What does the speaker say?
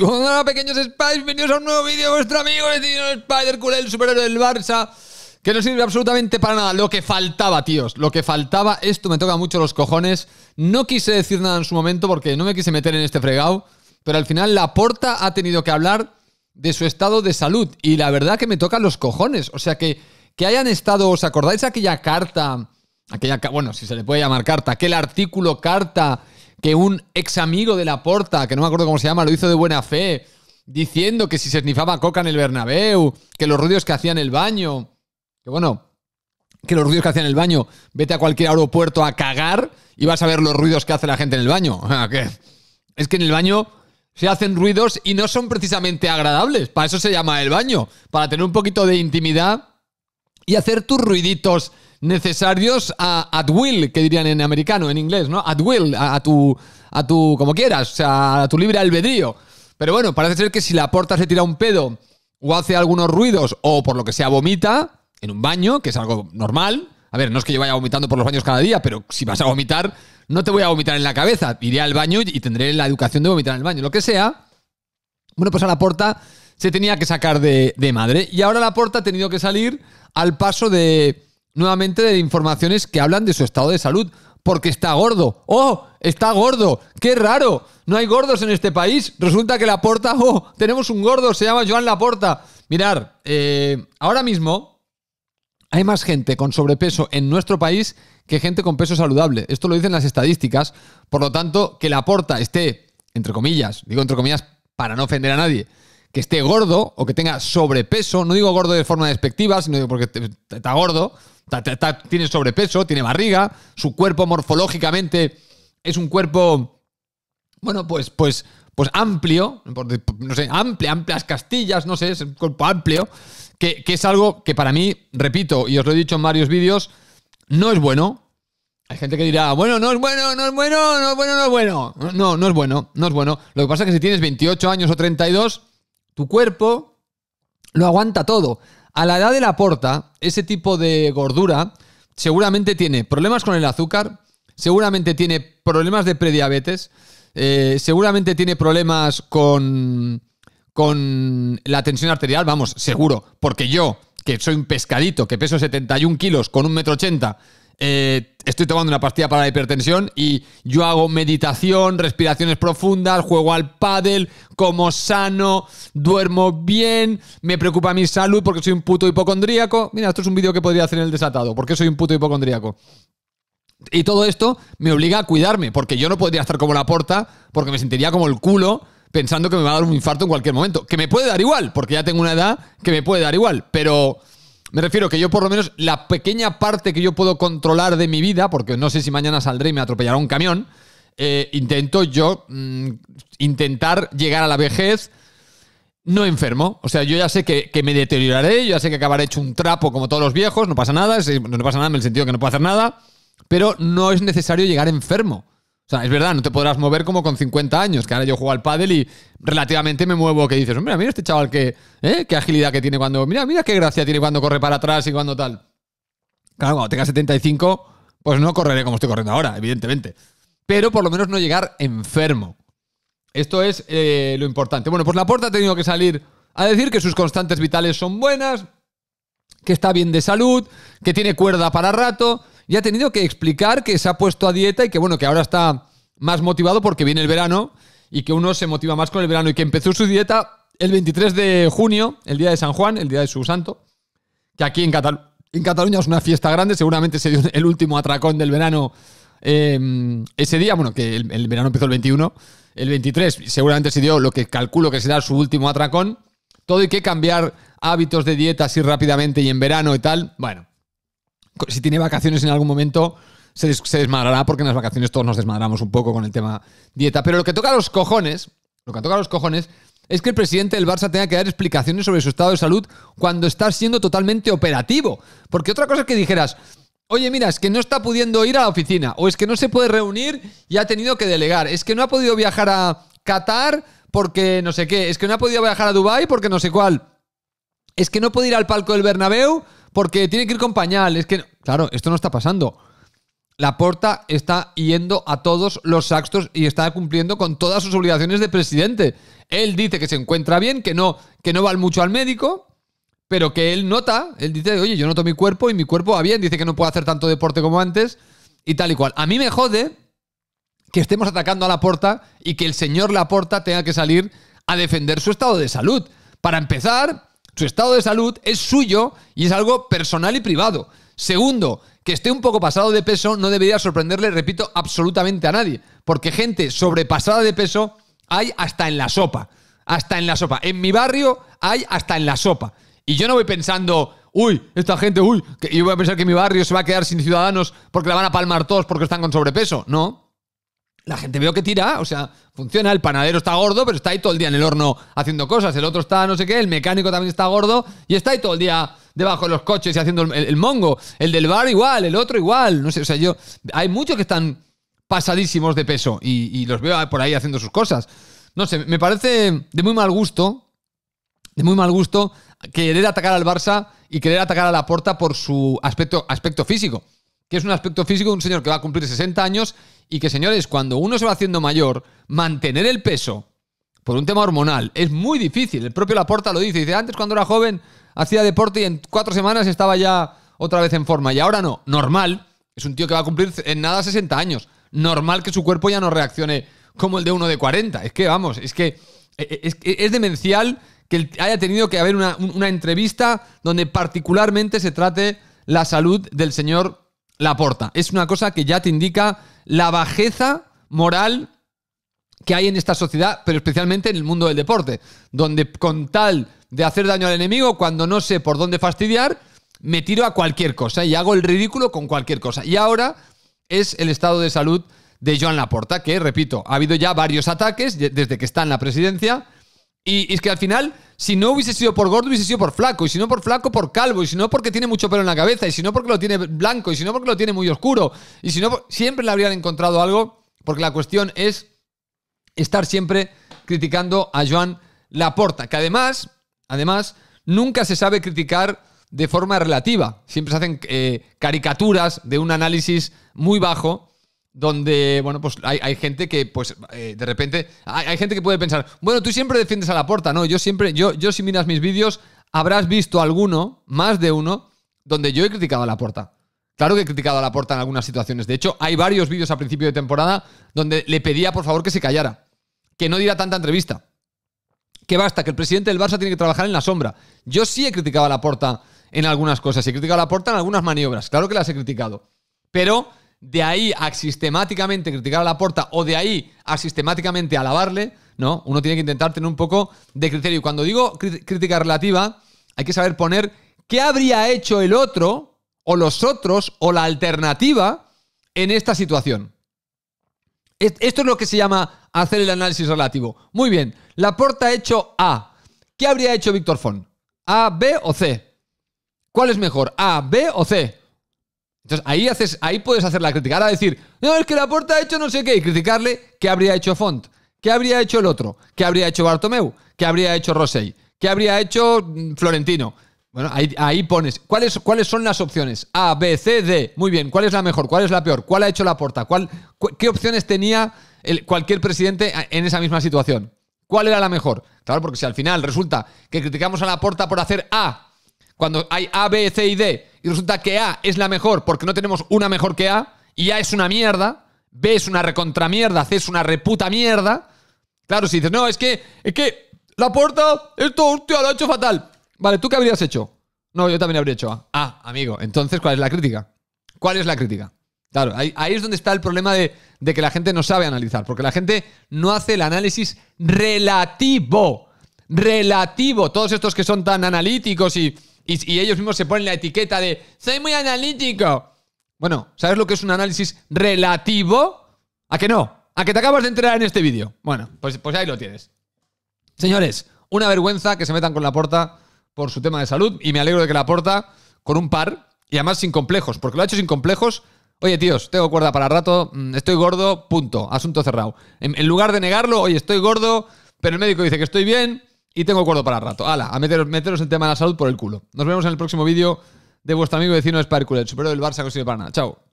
Hola pequeños Spies, bienvenidos a un nuevo vídeo vuestro amigo el Spider Cool, el superhéroe del Barça, que no sirve absolutamente para nada. Lo que faltaba, tíos, lo que faltaba, esto me toca mucho los cojones. No quise decir nada en su momento porque no me quise meter en este fregado, pero al final la porta ha tenido que hablar de su estado de salud y la verdad que me toca los cojones. O sea que, que hayan estado, ¿os acordáis aquella carta? Aquella, bueno, si se le puede llamar carta, aquel artículo carta que un ex amigo de la porta, que no me acuerdo cómo se llama, lo hizo de buena fe, diciendo que si se snifaba coca en el Bernabéu, que los ruidos que hacía en el baño, que bueno, que los ruidos que hacía en el baño, vete a cualquier aeropuerto a cagar y vas a ver los ruidos que hace la gente en el baño. Es que en el baño se hacen ruidos y no son precisamente agradables. Para eso se llama el baño, para tener un poquito de intimidad y hacer tus ruiditos necesarios a, at will, que dirían en americano, en inglés, ¿no? At will, a, tu, a tu, como quieras, a, a tu libre albedrío. Pero bueno, parece ser que si la porta se tira un pedo o hace algunos ruidos o por lo que sea vomita en un baño, que es algo normal. A ver, no es que yo vaya vomitando por los baños cada día, pero si vas a vomitar, no te voy a vomitar en la cabeza. Iré al baño y tendré la educación de vomitar en el baño, lo que sea. Bueno, pues a la porta se tenía que sacar de, de madre. Y ahora la porta ha tenido que salir al paso de nuevamente de informaciones que hablan de su estado de salud, porque está gordo. ¡Oh! Está gordo. ¡Qué raro! No hay gordos en este país. Resulta que la porta, ¡oh! Tenemos un gordo, se llama Joan Laporta. Mirar, eh, ahora mismo hay más gente con sobrepeso en nuestro país que gente con peso saludable. Esto lo dicen las estadísticas. Por lo tanto, que Laporta esté, entre comillas, digo entre comillas para no ofender a nadie, que esté gordo o que tenga sobrepeso, no digo gordo de forma despectiva, sino porque está gordo, tiene sobrepeso, tiene barriga, su cuerpo morfológicamente es un cuerpo, bueno, pues, pues, pues amplio, no sé, amplio, amplias castillas, no sé, es un cuerpo amplio, que, que es algo que para mí, repito, y os lo he dicho en varios vídeos, no es bueno, hay gente que dirá, bueno, no es bueno, no es bueno, no es bueno, no es bueno. No, no es bueno, no es bueno. Lo que pasa es que si tienes 28 años o 32, tu cuerpo lo aguanta todo. A la edad de la porta, ese tipo de gordura seguramente tiene problemas con el azúcar, seguramente tiene problemas de prediabetes, eh, seguramente tiene problemas con, con la tensión arterial, vamos, seguro, porque yo, que soy un pescadito, que peso 71 kilos con un metro ochenta, eh, estoy tomando una pastilla para la hipertensión y yo hago meditación, respiraciones profundas, juego al pádel, como sano, duermo bien, me preocupa mi salud porque soy un puto hipocondríaco. Mira, esto es un vídeo que podría hacer en el desatado, porque soy un puto hipocondríaco. Y todo esto me obliga a cuidarme, porque yo no podría estar como la porta, porque me sentiría como el culo pensando que me va a dar un infarto en cualquier momento. Que me puede dar igual, porque ya tengo una edad que me puede dar igual, pero me refiero que yo por lo menos la pequeña parte que yo puedo controlar de mi vida, porque no sé si mañana saldré y me atropellará un camión, eh, intento yo mm, intentar llegar a la vejez no enfermo. O sea, yo ya sé que, que, me deterioraré, yo ya sé que acabaré hecho un trapo como todos los viejos, no pasa nada, no pasa nada en el sentido que no puedo hacer nada, pero no es necesario llegar enfermo. O sea, es verdad, no te podrás mover como con 50 años, que ahora yo juego al pádel y relativamente me muevo, que dices, mira, mira este chaval que, eh, qué agilidad que tiene cuando, mira, mira qué gracia tiene cuando corre para atrás y cuando tal. Claro, cuando tenga 75, pues no correré como estoy corriendo ahora, evidentemente. Pero por lo menos no llegar enfermo. Esto es eh, lo importante. Bueno, pues la puerta ha tenido que salir a decir que sus constantes vitales son buenas, que está bien de salud, que tiene cuerda para rato, y ha tenido que explicar que se ha puesto a dieta y que bueno, que ahora está más motivado porque viene el verano y que uno se motiva más con el verano y que empezó su dieta el 23 de junio, el día de San Juan, el día de su santo, que aquí en, Cataluña es una fiesta grande, seguramente se dio el último atracón del verano em, ese día, bueno, que el, verano empezó el 21, el 23 seguramente se dio lo que calculo que será su último atracón, todo y que cambiar hábitos de dieta así rápidamente y en verano y tal, bueno, si tiene vacaciones en algún momento, se, desmadrará porque en las vacaciones todos nos desmadramos un poco con el tema dieta. Pero lo que toca a los cojones, lo que toca los cojones es que el presidente del Barça tenga que dar explicaciones sobre su estado de salud cuando está siendo totalmente operativo. Porque otra cosa es que dijeras, oye, mira, es que no está pudiendo ir a la oficina, o es que no se puede reunir y ha tenido que delegar, es que no ha podido viajar a Qatar porque no sé qué, es que no ha podido viajar a Dubai porque no sé cuál, es que no puede ir al palco del Bernabéu porque tiene que ir con pañal. Es que, claro, esto no está pasando. La Porta está yendo a todos los actos y está cumpliendo con todas sus obligaciones de presidente. Él dice que se encuentra bien, que no, que no va mucho al médico, pero que él nota, él dice, oye, yo noto mi cuerpo y mi cuerpo va bien, dice que no puedo hacer tanto deporte como antes y tal y cual. A mí me jode que estemos atacando a la Porta y que el señor La Porta tenga que salir a defender su estado de salud. Para empezar, su estado de salud es suyo y es algo personal y privado. Segundo, que esté un poco pasado de peso no debería sorprenderle, repito, absolutamente a nadie, porque gente sobrepasada de peso hay hasta en la sopa, hasta en la sopa. En mi barrio hay hasta en la sopa. Y yo no voy pensando, uy, esta gente, uy, que yo voy a pensar que mi barrio se va a quedar sin ciudadanos porque la van a palmar todos porque están con sobrepeso. No, la gente veo que tira, o sea, funciona, el panadero está gordo, pero está ahí todo el día en el horno haciendo cosas, el otro está no sé qué, el mecánico también está gordo y está ahí todo el día debajo de los coches y haciendo el, mongo, el del bar igual, el otro igual, no sé, o sea, yo, hay muchos que están pasadísimos de peso y, los veo por ahí haciendo sus cosas. No sé, me parece de muy mal gusto, de muy mal gusto querer atacar al Barça y querer atacar a la porta por su aspecto, aspecto físico que es un aspecto físico de un señor que va a cumplir 60 años y que, señores, cuando uno se va haciendo mayor, mantener el peso por un tema hormonal es muy difícil. El propio Laporta lo dice. Dice, antes cuando era joven hacía deporte y en cuatro semanas estaba ya otra vez en forma. Y ahora no, normal. Es un tío que va a cumplir en nada 60 años. Normal que su cuerpo ya no reaccione como el de uno de 40. Es que, vamos, es que e, e, es, demencial que haya tenido que haber una, una entrevista donde particularmente se trate la salud del señor la porta. Es una cosa que ya te indica la bajeza moral que hay en esta sociedad, pero especialmente en el mundo del deporte, donde con tal de hacer daño al enemigo, cuando no sé por dónde fastidiar, me tiro a cualquier cosa y hago el ridículo con cualquier cosa. Y ahora es el estado de salud de Joan Laporta, que, repito, ha habido ya varios ataques desde que está en la presidencia y, es que al final, si no hubiese sido por gordo, hubiese sido por flaco. Y si no por flaco, por calvo. Y si no porque tiene mucho pelo en la cabeza. Y si no porque lo tiene blanco. Y si no porque lo tiene muy oscuro. Y si no, siempre le habrían encontrado algo. Porque la cuestión es estar siempre criticando a Joan Laporta. Que además, además, nunca se sabe criticar de forma relativa. Siempre se hacen eh, caricaturas de un análisis muy bajo donde, bueno, pues hay, gente que, pues, eh, de repente, hay, gente que puede pensar, bueno, tú siempre defiendes a la puerta, ¿no? Yo siempre, yo, yo si miras mis vídeos, habrás visto alguno, más de uno, donde yo he criticado a la puerta. Claro que he criticado a la puerta en algunas situaciones. De hecho, hay varios vídeos a principio de temporada donde le pedía, por favor, que se callara, que no diera tanta entrevista. Que basta, que el presidente del Barça tiene que trabajar en la sombra. Yo sí he criticado a la puerta en algunas cosas, he criticado a la puerta en algunas maniobras. Claro que las he criticado. Pero de ahí a sistemáticamente criticar a la porta o de ahí a sistemáticamente alabarle, ¿no? Uno tiene que intentar tener un poco de criterio. Y cuando digo crítica relativa, hay que saber poner qué habría hecho el otro o los otros o la alternativa en esta situación. Esto es lo que se llama hacer el análisis relativo. Muy bien, la porta ha hecho A. ¿Qué habría hecho Víctor Font? ¿A, B o C? ¿Cuál es mejor? ¿A, B o C? Entonces ahí, haces, ahí puedes hacer la crítica. Ahora decir, no, es que la puerta ha hecho no sé qué, y criticarle qué habría hecho Font, qué habría hecho el otro, qué habría hecho Bartomeu, qué habría hecho Rossell, qué habría hecho mm, Florentino. Bueno, ahí, pones. ¿Cuáles, ¿Cuáles son las opciones? A, B, C, D. Muy bien. ¿Cuál es la mejor? ¿Cuál es la peor? ¿Cuál ha hecho la porta? ¿Cuál, ¿Qué opciones tenía el, cualquier presidente en esa misma situación? ¿Cuál era la mejor? Claro, porque si al final resulta que criticamos a la porta por hacer A cuando hay A, B, C y D y resulta que A es la mejor porque no tenemos una mejor que A y A es una mierda, B es una recontramierda, C es una reputa mierda. Claro, si dices, no, es que, es que la puerta, esto, hostia, lo ha hecho fatal. Vale, ¿tú qué habrías hecho? No, yo también habría hecho A. Ah, amigo, entonces, ¿cuál es la crítica? ¿Cuál es la crítica? Claro, ahí, es donde está el problema de, de, que la gente no sabe analizar, porque la gente no hace el análisis relativo. Relativo. Todos estos que son tan analíticos y y, ellos mismos se ponen la etiqueta de soy muy analítico. Bueno, ¿sabes lo que es un análisis relativo? ¿A que no? ¿A que te acabas de enterar en este vídeo? Bueno, pues, pues ahí lo tienes. Señores, una vergüenza que se metan con la porta por su tema de salud y me alegro de que la porta con un par y además sin complejos, porque lo ha hecho sin complejos. Oye, tíos, tengo cuerda para rato, mm, estoy gordo, punto, asunto cerrado. en, lugar de negarlo, oye, estoy gordo, pero el médico dice que estoy bien, y tengo acuerdo para rato. Ala, a meteros, meteros en tema de la salud por el culo. Nos vemos en el próximo vídeo de vuestro amigo vecino Sparkulet, supero del Barça que no sirve para nada. Chao.